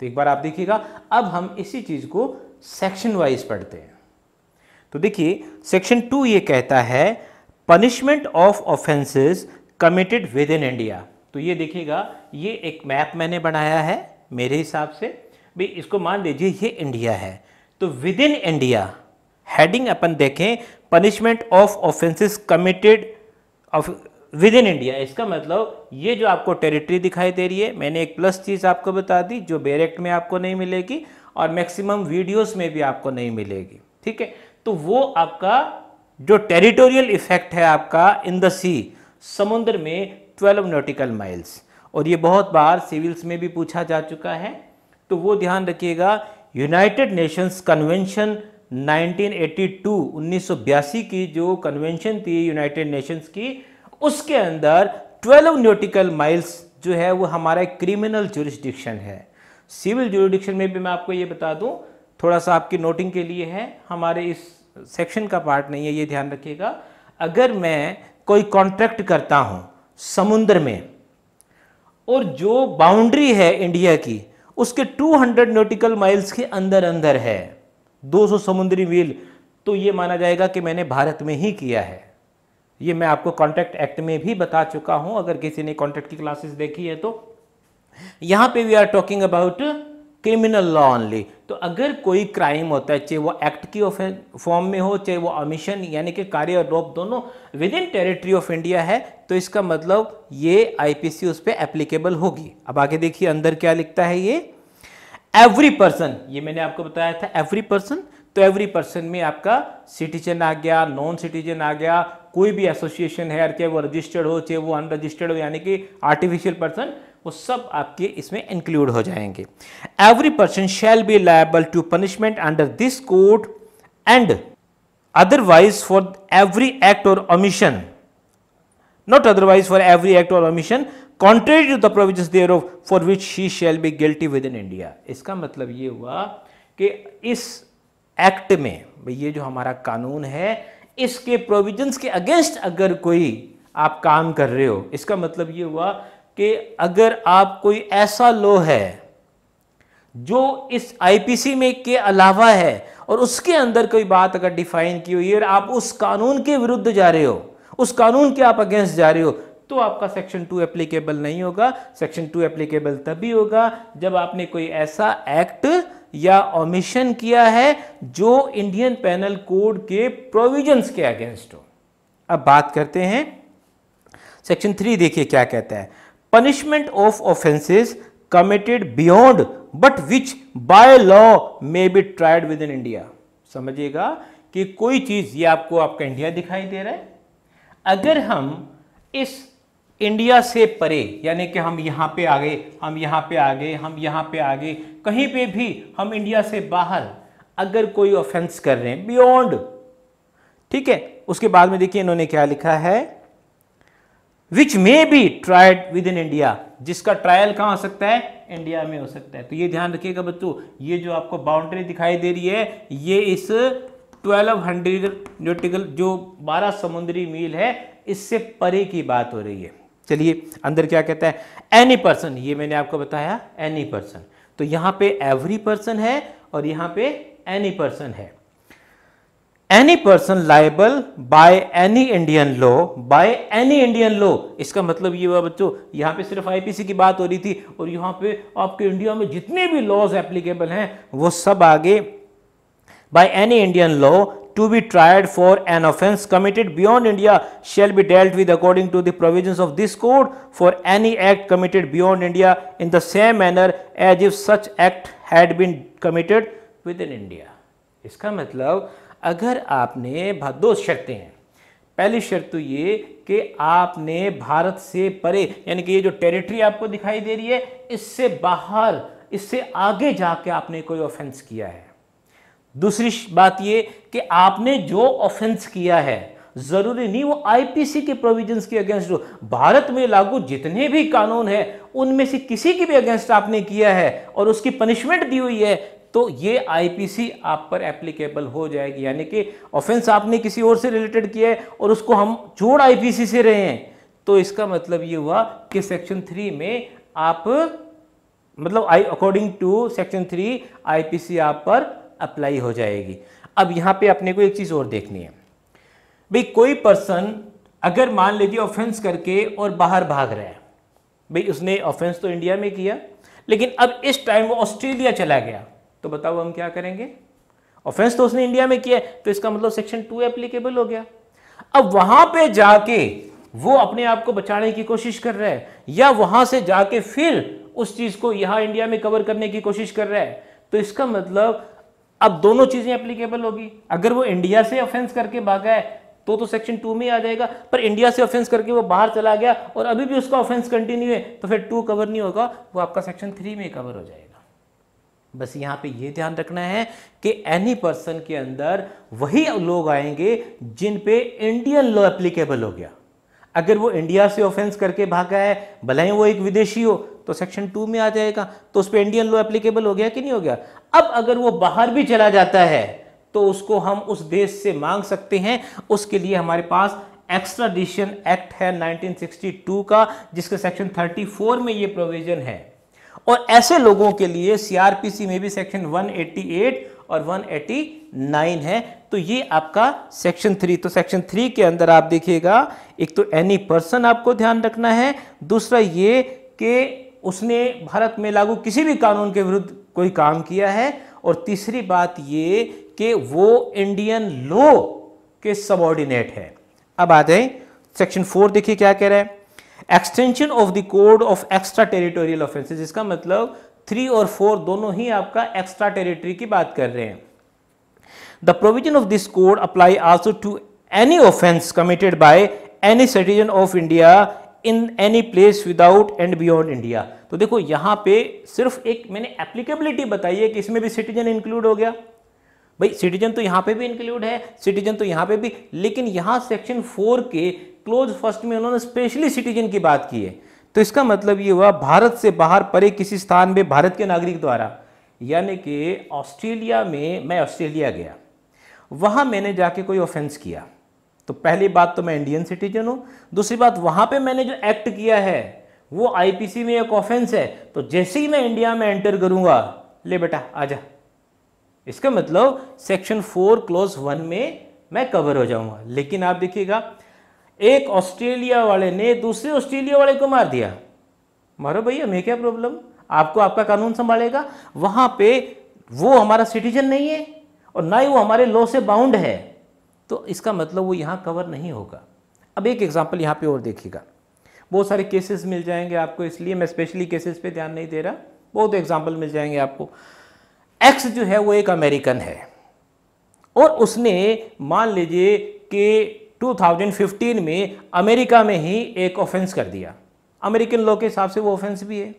तो एक बार आप देखिएगा अब हम इसी चीज को सेक्शन वाइज पढ़ते हैं तो देखिए सेक्शन टू ये कहता है punishment of offences committed within India तो ये देखिएगा ये एक मैप मैंने बनाया है मेरे हिसाब से भी इसको मान लीजिए ये इंडिया है तो विद इन इंडिया हेडिंग अपन देखें punishment of offences committed of within India इसका मतलब ये जो आपको टेरिटरी दिखाई दे रही है मैंने एक प्लस चीज़ आपको बता दी जो बेरेक्ट में आपको नहीं मिलेगी और मैक्सिमम वीडियोस में भी आपको नहीं मिलेगी ठीक है तो वो आपका जो टेरिटोरियल इफेक्ट है आपका इन द सी समुद्र में 12 नोटिकल माइल्स और ये बहुत बार सिविल्स में भी पूछा जा चुका है तो वो ध्यान रखिएगा यूनाइटेड नेशंस कन्वेंशन 1982 1982 की जो कन्वेंशन थी यूनाइटेड नेशंस की उसके अंदर 12 न्यूटिकल माइल्स जो है वो हमारा क्रिमिनल जुरिस्डिक्शन है सिविल जुरिस्डिक्शन में भी मैं आपको ये बता दूं थोड़ा सा आपकी नोटिंग के लिए है हमारे इस सेक्शन का पार्ट नहीं है ये ध्यान रखिएगा अगर मैं कोई कॉन्ट्रैक्ट करता हूँ समुद्र में और जो बाउंड्री है इंडिया की उसके 200 नोटिकल माइल्स के अंदर अंदर है 200 समुद्री मील तो ये माना जाएगा कि मैंने भारत में ही किया है ये मैं आपको कॉन्ट्रैक्ट एक्ट में भी बता चुका हूँ अगर किसी ने कॉन्ट्रैक्ट की क्लासेस देखी है तो यहाँ पे we are talking about criminal law only तो अगर कोई क्राइम होता है चाहे वो एक्ट की फॉर्म में हो चाहे वो अमिशन यानी कि कार्य और रोप दोनों within territory of India है तो इसका मतलब ये आईपीसी उस पर एप्लीकेबल होगी अब आगे देखिए अंदर क्या लिखता है ये एवरी पर्सन ये मैंने आपको बताया था एवरी पर्सन तो एवरी पर्सन में आपका सिटीजन आ गया नॉन सिटीजन आ गया कोई भी एसोसिएशन है चाहे वो रजिस्टर्ड हो चाहे वो अनरजिस्टर्ड हो यानी कि आर्टिफिशियल पर्सन वो सब आपके इसमें इंक्लूड हो जाएंगे every person shall be liable to punishment under this code and otherwise for every act और अदरवाइज फॉर एवरी एक्ट और act or to the provision thereof for which which she be guilty within India इसका मतलब ये हुआ कि इस act में ये जो हमारा कानून है इसके प्रोविजंस के अगेंस्ट अगर कोई आप काम कर रहे हो इसका मतलब ये हुआ कि अगर आप कोई ऐसा लो है जो इस आईपीसी में के अलावा है और उसके अंदर कोई बात अगर डिफाइन की हुई है और आप उस कानून के विरुद्ध जा रहे हो उस कानून के आप अगेंस्ट जा रहे हो तो आपका सेक्शन टू एप्लीकेबल नहीं होगा सेक्शन टू एप्लीकेबल तभी होगा जब आपने कोई ऐसा एक्ट या ओमिशन किया है जो इंडियन पैनल कोड के प्रोविजंस के अगेंस्ट हो अब बात करते हैं सेक्शन थ्री देखिए क्या कहता है punishment of offences committed beyond but which by law may be tried within India समझिएगा कि कोई चीज ये आपको आपका इंडिया दिखाई दे रहा है अगर हम इस इंडिया से परे यानी कि हम यहां पे आ गए हम यहां पे आ गए हम यहां पे आ गए कहीं पे भी हम इंडिया से बाहर अगर कोई ऑफेंस कर रहे हैं बियॉन्ड ठीक है उसके बाद में देखिए इन्होंने क्या लिखा है which may be tried within India जिसका ट्रायल कहां हो सकता है इंडिया में हो सकता है तो ये ध्यान रखिएगा बच्चों ये जो आपको बाउंड्री दिखाई दे रही है ये इस 1200 हंड्रेड जो 12 समुद्री मील है इससे परे की बात हो रही है चलिए अंदर क्या कहता है एनी पर्सन ये मैंने आपको बताया एनी पर्सन तो यहां पे एवरी पर्सन है और यहां पे एनी पर्सन है any person liable by any Indian law by any Indian law इसका मतलब ये हुआ बच्चों यहाँ पे सिर्फ आईपीसी की बात हो रही थी और यहाँ पे आपके इंडिया में जितने भी लॉज एप्लीकेबल हैं वो सब आगे by any Indian law to be tried for an offence committed beyond India shall be dealt with according to the provision of this code for any act committed beyond India in the same manner as if such act had been committed within India इसका मतलब अगर आपने दो शर्तें हैं पहली शर्त तो ये कि आपने भारत से परे यानी कि ये जो टेरिटरी आपको दिखाई दे रही है इससे बाहर इससे आगे जाके आपने कोई ऑफेंस किया है दूसरी बात ये कि आपने जो ऑफेंस किया है ज़रूरी नहीं वो आईपीसी के प्रोविजंस के अगेंस्ट हो भारत में लागू जितने भी कानून हैं उनमें से किसी के भी अगेंस्ट आपने किया है और उसकी पनिशमेंट दी हुई है तो ये आईपीसी आप पर एप्लीकेबल हो जाएगी यानी कि ऑफेंस आपने किसी और से रिलेटेड किया है और उसको हम जोड़ आईपीसी से रहे हैं तो इसका मतलब ये हुआ कि सेक्शन थ्री में आप मतलब I according to section three IPC आप पर अप्लाई हो जाएगी अब यहां पे अपने को एक चीज़ और देखनी है भाई कोई पर्सन अगर मान लीजिए ऑफेंस करके और बाहर भाग रहा है भाई उसने ऑफेंस तो इंडिया में किया लेकिन अब इस टाइम वो ऑस्ट्रेलिया चला गया तो बताओ हम क्या करेंगे ऑफेंस तो उसने इंडिया में किया तो इसका मतलब सेक्शन टू एप्लीकेबल हो गया अब वहां पे जाके वो अपने आप को बचाने की कोशिश कर रहा है या वहां से जाके फिर उस चीज को यहां इंडिया में कवर करने की कोशिश कर रहा है तो इसका मतलब अब दोनों चीजें एप्लीकेबल होगी अगर वो इंडिया से ऑफेंस करके भागा है तो तो सेक्शन टू में आ जाएगा पर इंडिया से ऑफेंस करके वो बाहर चला गया और अभी भी उसका ऑफेंस कंटिन्यू है तो फिर टू कवर नहीं होगा वो आपका सेक्शन थ्री में कवर हो जाएगा बस यहाँ पे ये ध्यान रखना है कि एनी पर्सन के अंदर वही लोग आएंगे जिन पे इंडियन लॉ एप्लीकेबल हो गया अगर वो इंडिया से ऑफेंस करके भागा है भले ही वो एक विदेशी हो तो सेक्शन टू में आ जाएगा तो उस पर इंडियन लॉ एप्लीकेबल हो गया कि नहीं हो गया अब अगर वो बाहर भी चला जाता है तो उसको हम उस देश से मांग सकते हैं उसके लिए हमारे पास एक्स्ट्राडिशन एक्ट है 1962 का जिसके सेक्शन 34 में ये प्रोविजन है और ऐसे लोगों के लिए सीआरपीसी में भी सेक्शन 188 और 189 है तो ये आपका सेक्शन थ्री तो सेक्शन थ्री के अंदर आप देखिएगा एक तो एनी पर्सन आपको ध्यान रखना है दूसरा ये कि उसने भारत में लागू किसी भी कानून के विरुद्ध कोई काम किया है और तीसरी बात ये कि वो इंडियन लॉ के सबॉर्डिनेट है अब आ जाए सेक्शन फोर देखिए क्या कह रहे हैं extension of the code of extra territorial offences इसका मतलब थ्री और फोर दोनों ही आपका एक्स्ट्रा टेरिटरी की बात कर रहे हैं the provision of this code apply also to any offence committed by any citizen of India in any place without and beyond India तो देखो यहां पे सिर्फ एक मैंने एप्लीकेबिलिटी बताई है कि इसमें भी सिटीजन इंक्लूड हो गया भाई सिटीजन तो यहां पे भी इंक्लूड है सिटीजन तो यहां पे भी लेकिन यहां सेक्शन फोर के क्लोज फर्स्ट में उन्होंने स्पेशली सिटीजन की बात की है तो इसका मतलब ये हुआ भारत से बाहर परे किसी स्थान में भारत के नागरिक द्वारा यानी कि ऑस्ट्रेलिया में मैं ऑस्ट्रेलिया गया वहाँ मैंने जाके कोई ऑफेंस किया तो पहली बात तो मैं इंडियन सिटीजन हूँ दूसरी बात वहाँ पे मैंने जो एक्ट किया है वो आईपीसी में एक ऑफेंस है तो जैसे ही मैं इंडिया में एंटर करूँगा ले बेटा आ जा इसका मतलब सेक्शन फोर क्लोज वन में मैं कवर हो जाऊँगा लेकिन आप देखिएगा एक ऑस्ट्रेलिया वाले ने दूसरे ऑस्ट्रेलिया वाले को मार दिया मारो भैया मैं क्या प्रॉब्लम आपको आपका कानून संभालेगा वहां पे वो हमारा सिटीजन नहीं है और ना ही वो हमारे लॉ से बाउंड है तो इसका मतलब वो यहां कवर नहीं होगा अब एक एग्जाम्पल यहां पे और देखिएगा बहुत सारे केसेस मिल जाएंगे आपको इसलिए मैं स्पेशली केसेस पे ध्यान नहीं दे रहा बहुत एग्जाम्पल मिल जाएंगे आपको एक्स जो है वो एक अमेरिकन है और उसने मान लीजिए कि 2015 में अमेरिका में ही एक ऑफेंस कर दिया अमेरिकन लॉ के हिसाब से वो ऑफेंस भी है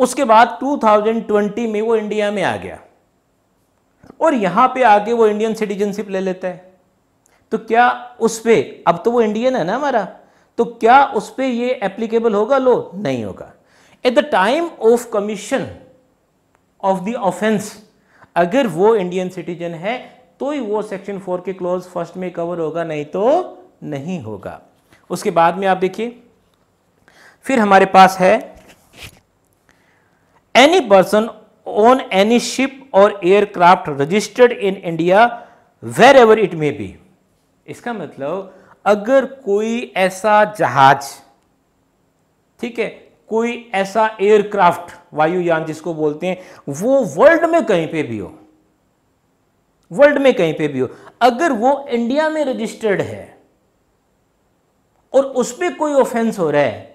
उसके बाद 2020 में वो इंडिया में आ गया और यहां पे आके वो इंडियन सिटीजनशिप ले लेता है तो क्या उस पर अब तो वो इंडियन है ना हमारा तो क्या उस पर ये एप्लीकेबल होगा लो नहीं होगा at the time of commission of the offence अगर वो इंडियन सिटीजन है तो ही वो सेक्शन फोर के क्लोज फर्स्ट में कवर होगा नहीं तो नहीं होगा उसके बाद में आप देखिए फिर हमारे पास है any person on any ship और aircraft registered in India wherever it may be इसका मतलब अगर कोई ऐसा जहाज ठीक है कोई ऐसा एयरक्राफ्ट वायुयान जिसको बोलते हैं वो वर्ल्ड में कहीं पे भी हो वर्ल्ड में कहीं पे भी हो अगर वो इंडिया में रजिस्टर्ड है और उस पर कोई ऑफेंस हो रहा है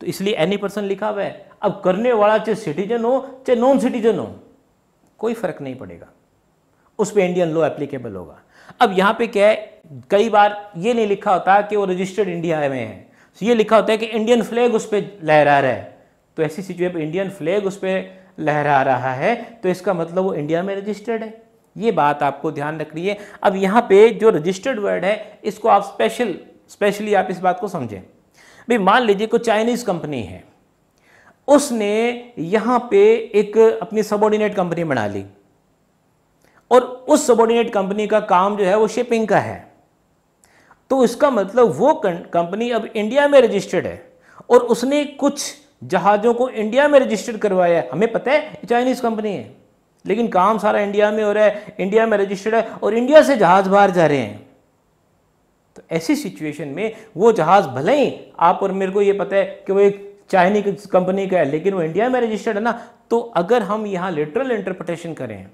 तो इसलिए एनी पर्सन लिखा हुआ है अब करने वाला चाहे सिटीजन हो चाहे नॉन सिटीजन हो कोई फर्क नहीं पड़ेगा उस पर इंडियन लॉ एप्लीकेबल होगा अब यहां पे क्या है कई बार ये नहीं लिखा होता कि वो रजिस्टर्ड इंडिया में है तो ये लिखा होता है कि इंडियन फ्लैग उस पर लहरा रहा है तो ऐसी सिचुएशन इंडियन फ्लैग उस पर लहरा रहा है तो इसका मतलब वो इंडिया में रजिस्टर्ड है ये बात आपको ध्यान रखनी है अब यहाँ पे जो रजिस्टर्ड वर्ड है इसको आप स्पेशल स्पेशली आप इस बात को समझें भाई मान लीजिए कोई चाइनीज़ कंपनी है उसने यहाँ पे एक अपनी सबॉर्डिनेट कंपनी बना ली और उस सबॉर्डिनेट कंपनी का काम जो है वो शिपिंग का है तो इसका मतलब वो कंपनी अब इंडिया में रजिस्टर्ड है और उसने कुछ जहाज़ों को इंडिया में रजिस्टर्ड करवाया हमें पता है चाइनीज़ कंपनी है लेकिन काम सारा इंडिया में हो रहा है इंडिया में रजिस्टर्ड है और इंडिया से जहाज़ बाहर जा रहे हैं तो ऐसी सिचुएशन में वो जहाज़ भले ही आप और मेरे को ये पता है कि वो एक चाइनी कंपनी का है लेकिन वो इंडिया में रजिस्टर्ड है ना तो अगर हम यहाँ लिटरल इंटरप्रिटेशन करें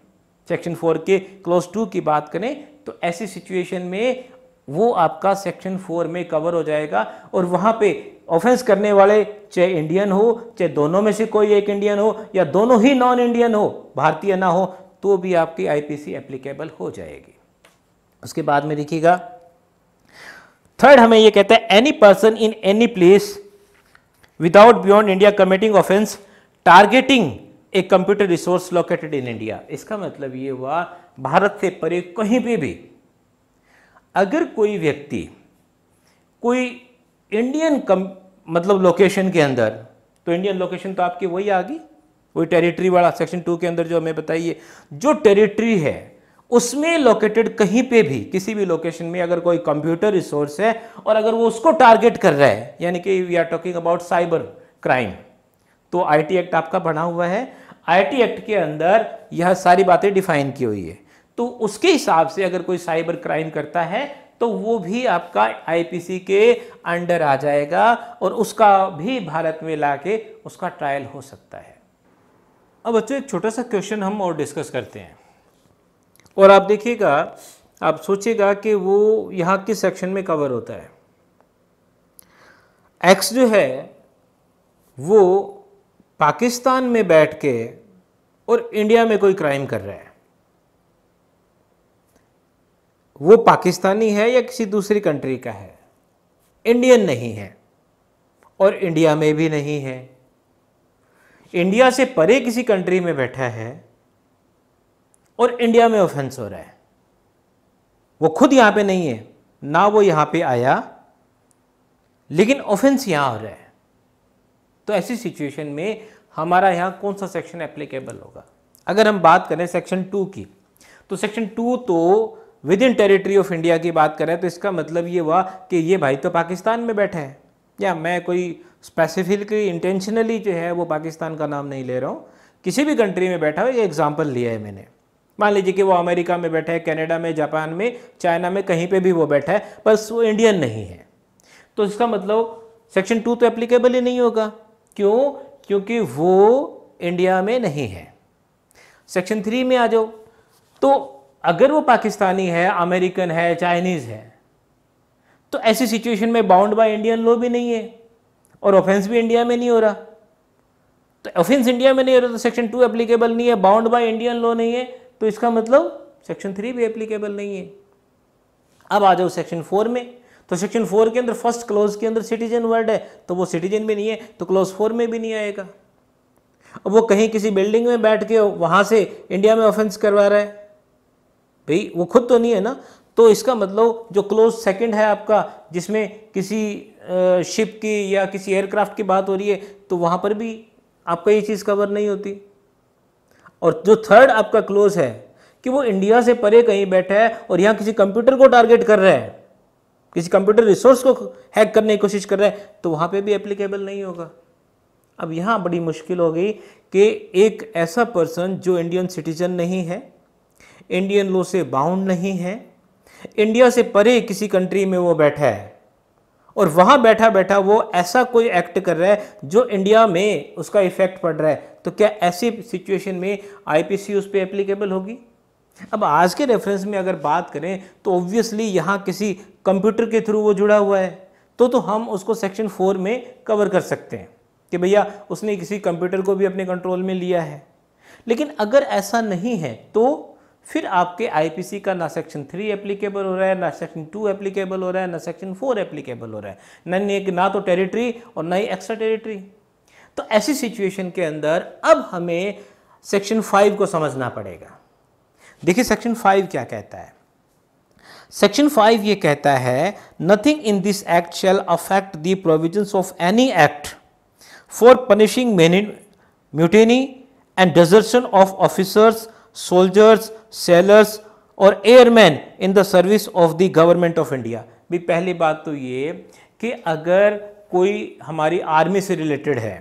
सेक्शन फोर के क्लोज टू की बात करें तो ऐसी सिचुएशन में वो आपका सेक्शन फोर में कवर हो जाएगा और वहाँ पे ऑफेंस करने वाले चाहे इंडियन हो चाहे दोनों में से कोई एक इंडियन हो या दोनों ही नॉन इंडियन हो भारतीय ना हो तो भी आपकी आईपीसी एप्लीकेबल हो जाएगी उसके बाद में देखिएगा थर्ड हमें ये कहता है any person in any place without beyond India committing offence targeting a computer resource located in India इसका मतलब ये हुआ भारत से परे कहीं भी भी अगर कोई व्यक्ति कोई इंडियन कम मतलब लोकेशन के अंदर तो इंडियन लोकेशन तो आपकी वही आ गई वही टेरिटरी वाला सेक्शन टू के अंदर जो हमें बताइए जो टेरिटरी है उसमें लोकेटेड कहीं पे भी किसी भी लोकेशन में अगर कोई कंप्यूटर रिसोर्स है और अगर वो उसको टारगेट कर रहा है यानी कि we are talking about cyber crime तो आईटी एक्ट आपका बना हुआ है आईटी एक्ट के अंदर यह सारी बातें डिफाइन की हुई है तो उसके हिसाब से अगर कोई साइबर क्राइम करता है तो वो भी आपका आईपीसी के अंडर आ जाएगा और उसका भी भारत में ला के उसका ट्रायल हो सकता है अब बच्चों एक छोटा सा क्वेश्चन हम और डिस्कस करते हैं और आप देखिएगा आप सोचिएगा कि वो यहाँ किस सेक्शन में कवर होता है एक्स जो है वो पाकिस्तान में बैठ के और इंडिया में कोई क्राइम कर रहा है वो पाकिस्तानी है या किसी दूसरी कंट्री का है इंडियन नहीं है और इंडिया में भी नहीं है इंडिया से परे किसी कंट्री में बैठा है और इंडिया में ऑफेंस हो रहा है वो खुद यहां पे नहीं है ना वो यहां पे आया लेकिन ऑफेंस यहां हो रहा है तो ऐसी सिचुएशन में हमारा यहां कौन सा सेक्शन एप्लीकेबल होगा अगर हम बात करें सेक्शन टू की तो सेक्शन टू तो within territory of India की बात करें तो इसका मतलब ये हुआ कि ये भाई तो पाकिस्तान में बैठे हैं या मैं कोई स्पेसिफिकली इंटेंशनली जो है वो पाकिस्तान का नाम नहीं ले रहा हूँ किसी भी कंट्री में बैठा हो ये एग्जाम्पल लिया है मैंने मान लीजिए कि वो अमेरिका में बैठा है कैनेडा में जापान में चाइना में कहीं पे भी वो बैठा है बस वो इंडियन नहीं है तो इसका मतलब सेक्शन टू तो एप्लीकेबल ही नहीं होगा क्यों क्योंकि वो इंडिया में नहीं है सेक्शन थ्री में आ जाओ तो अगर वो पाकिस्तानी है अमेरिकन है चाइनीज़ है तो ऐसी सिचुएशन में बाउंड बाय इंडियन लॉ भी नहीं है और ऑफेंस भी इंडिया में नहीं हो रहा तो ऑफेंस इंडिया में नहीं हो रहा तो सेक्शन टू एप्लीकेबल नहीं है बाउंड बाय इंडियन लॉ नहीं है तो इसका मतलब सेक्शन थ्री भी एप्लीकेबल नहीं है अब आ जाओ सेक्शन फोर में तो सेक्शन फोर के अंदर फर्स्ट क्लोज के अंदर सिटीजन वर्ड है तो वो सिटीजन भी नहीं है तो क्लोज फोर में भी नहीं आएगा अब वो कहीं किसी बिल्डिंग में बैठ के वहाँ से इंडिया में ऑफेंस करवा रहा है भाई वो खुद तो नहीं है ना तो इसका मतलब जो क्लोज सेकंड है आपका जिसमें किसी शिप की या किसी एयरक्राफ्ट की बात हो रही है तो वहाँ पर भी आपका ये चीज़ कवर नहीं होती और जो थर्ड आपका क्लोज है कि वो इंडिया से परे कहीं बैठा है और यहाँ किसी कंप्यूटर को टारगेट कर रहा है किसी कंप्यूटर रिसोर्स को हैक करने की कोशिश कर रहा है तो वहाँ पर भी एप्लीकेबल नहीं होगा अब यहाँ बड़ी मुश्किल हो गई कि एक ऐसा पर्सन जो इंडियन सिटीजन नहीं है इंडियन लॉ से बाउंड नहीं है इंडिया से परे किसी कंट्री में वो बैठा है और वहां बैठा बैठा वो ऐसा कोई एक्ट कर रहा है जो इंडिया में उसका इफेक्ट पड़ रहा है तो क्या ऐसी सिचुएशन में आईपीसी उस पर एप्लीकेबल होगी अब आज के रेफरेंस में अगर बात करें तो ऑब्वियसली यहां किसी कंप्यूटर के थ्रू वो जुड़ा हुआ है तो तो हम उसको सेक्शन फोर में कवर कर सकते हैं कि भैया उसने किसी कंप्यूटर को भी अपने कंट्रोल में लिया है लेकिन अगर ऐसा नहीं है तो फिर आपके आईपीसी का ना सेक्शन थ्री एप्लीकेबल हो रहा है ना सेक्शन टू एप्लीकेबल हो रहा है ना सेक्शन फोर एप्लीकेबल हो रहा है ना ना तो टेरिटरी और ना ही एक्स्ट्रा टेरिटरी तो ऐसी सिचुएशन के अंदर अब हमें सेक्शन फाइव को समझना पड़ेगा देखिए सेक्शन फाइव क्या कहता है सेक्शन फाइव ये कहता है nothing in this act shall affect the provision of any act for punishing mutiny and desertion of officers soldiers sailors और airman in the service of the government of India भी पहली बात तो ये कि अगर कोई हमारी आर्मी से रिलेटेड है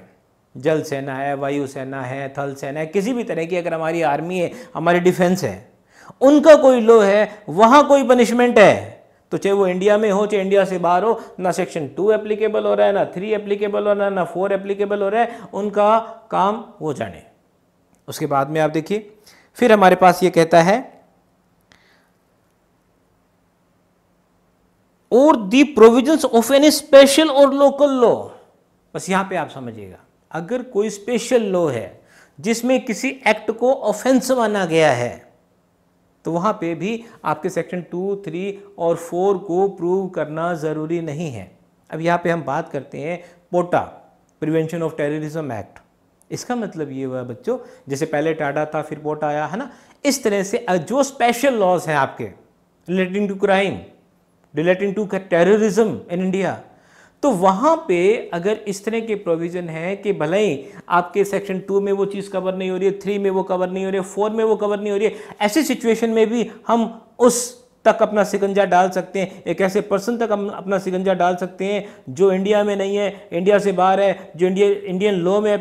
जल सेना है वायुसेना है थल सेना है किसी भी तरह की अगर हमारी आर्मी है हमारी डिफेंस है उनका कोई लो है वहाँ कोई पनिशमेंट है तो चाहे वो इंडिया में हो चाहे इंडिया से बाहर हो ना सेक्शन टू एप्लीकेबल हो रहा है ना थ्री एप्लीकेबल हो रहा है ना फोर एप्लीकेबल हो रहा है उनका काम वो जाने उसके बाद में आप देखिए फिर हमारे पास ये कहता है और the provisions of any special और लोकल लॉ बस यहां पे आप समझिएगा अगर कोई स्पेशल लॉ है जिसमें किसी एक्ट को ऑफेंस माना गया है तो वहां पे भी आपके सेक्शन टू थ्री और फोर को प्रूव करना ज़रूरी नहीं है अब यहां पे हम बात करते हैं POTA prevention of terrorism act इसका मतलब ये हुआ बच्चों जैसे पहले टाटा था फिर बोट आया है ना इस तरह से जो स्पेशल लॉज हैं आपके relating to crime relating to terrorism in India तो वहां पे अगर इस तरह के प्रोविज़न है कि भले ही आपके सेक्शन टू में वो चीज़ कवर नहीं हो रही है थ्री में वो कवर नहीं हो रही है फोर में वो कवर नहीं हो रही है ऐसी सिचुएशन में भी हम उस तक अपना सिकंजा डाल सकते हैं एक ऐसे पर्सन तक हम अपना सिकंजा डाल सकते हैं जो इंडिया में नहीं है इंडिया से बाहर है जो इंडिया इंडियन लॉ में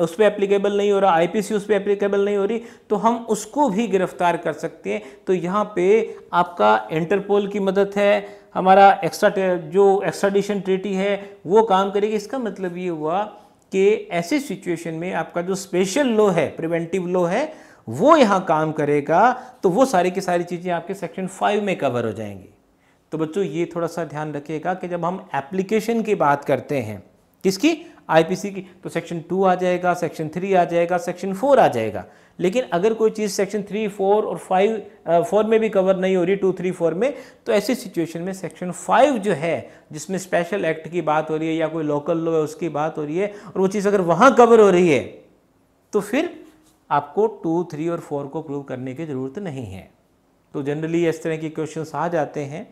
उस पर एप्लीकेबल नहीं हो रहा आईपीसी उस पर एप्लीकेबल नहीं हो रही तो हम उसको भी गिरफ्तार कर सकते हैं तो यहाँ पे आपका इंटरपोल की मदद है हमारा एक्स्ट्रा जो एक्स्ट्राडिशन ट्रीटी है वो काम करेगी इसका मतलब ये हुआ कि ऐसे सिचुएशन में आपका जो स्पेशल लॉ है प्रिवेंटिव लॉ है वो यहाँ काम करेगा तो वो सारी की सारी चीज़ें आपके सेक्शन फाइव में कवर हो जाएंगी तो बच्चों ये थोड़ा सा ध्यान रखिएगा कि जब हम एप्लीकेशन की बात करते हैं किसकी आईपीसी की तो सेक्शन टू आ जाएगा सेक्शन थ्री आ जाएगा सेक्शन फोर आ जाएगा लेकिन अगर कोई चीज़ सेक्शन थ्री फोर और फाइव फोर में भी कवर नहीं हो रही टू थ्री फोर में तो ऐसी सिचुएशन में सेक्शन फाइव जो है जिसमें स्पेशल एक्ट की बात हो रही है या कोई लोकल लॉ है उसकी बात हो रही है और वो चीज़ अगर वहाँ कवर हो रही है तो फिर आपको टू थ्री और फोर को प्रूव करने की ज़रूरत नहीं है तो जनरली इस तरह के क्वेश्चन आ जाते हैं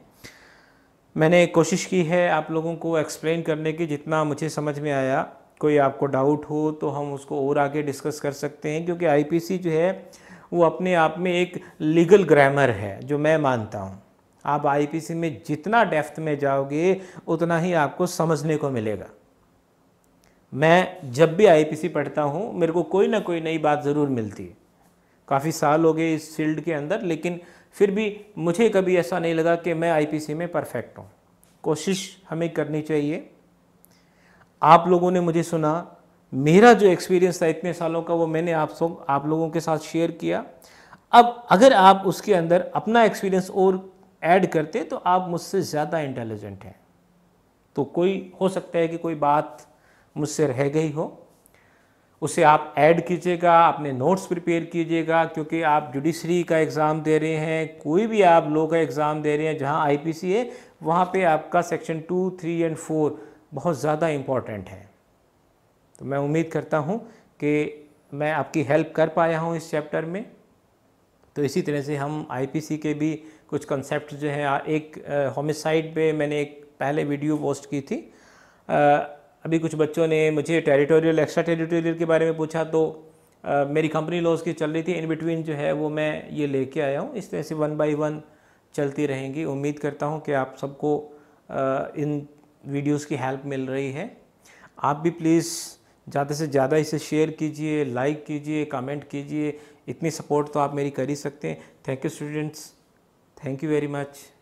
मैंने कोशिश की है आप लोगों को एक्सप्लेन करने की जितना मुझे समझ में आया कोई आपको डाउट हो तो हम उसको और आगे डिस्कस कर सकते हैं क्योंकि आईपीसी जो है वो अपने आप में एक लीगल ग्रामर है जो मैं मानता हूँ आप आईपीसी में जितना डेफ्थ में जाओगे उतना ही आपको समझने को मिलेगा मैं जब भी आईपीसी पढ़ता हूँ मेरे को कोई ना कोई नई बात ज़रूर मिलती है काफ़ी साल हो गए इस फील्ड के अंदर लेकिन फिर भी मुझे कभी ऐसा नहीं लगा कि मैं आईपीसी में परफेक्ट हूँ कोशिश हमें करनी चाहिए आप लोगों ने मुझे सुना मेरा जो एक्सपीरियंस था इतने सालों का वो मैंने आप सो आप लोगों के साथ शेयर किया अब अगर आप उसके अंदर अपना एक्सपीरियंस और ऐड करते तो आप मुझसे ज़्यादा इंटेलिजेंट हैं तो कोई हो सकता है कि कोई बात मुझसे रह गई हो उसे आप ऐड कीजिएगा अपने नोट्स प्रिपेयर कीजिएगा क्योंकि आप जुडिशरी का एग्ज़ाम दे रहे हैं कोई भी आप लोग का एग्ज़ाम दे रहे हैं जहां आईपीसी है वहां पे आपका section two three and four बहुत ज़्यादा इम्पॉर्टेंट है तो मैं उम्मीद करता हूं कि मैं आपकी हेल्प कर पाया हूं इस चैप्टर में तो इसी तरह से हम आईपीसी के भी कुछ कंसेप्ट जो हैं एक होमिसाइड पे मैंने एक पहले वीडियो पोस्ट की थी आ, अभी कुछ बच्चों ने मुझे टेरिटोरियल एक्स्ट्रा टेरिटोरियल के बारे में पूछा तो आ, मेरी कंपनी लॉज की चल रही थी इन बिटवीन जो है वो मैं ये लेके आया हूँ इस तरह से वन बाई वन चलती रहेंगी उम्मीद करता हूँ कि आप सबको इन वीडियोस की हेल्प मिल रही है आप भी प्लीज़ ज़्यादा से ज़्यादा इसे शेयर कीजिए लाइक कीजिए कमेंट कीजिए इतनी सपोर्ट तो आप मेरी कर ही सकते हैं thank you students thank you very much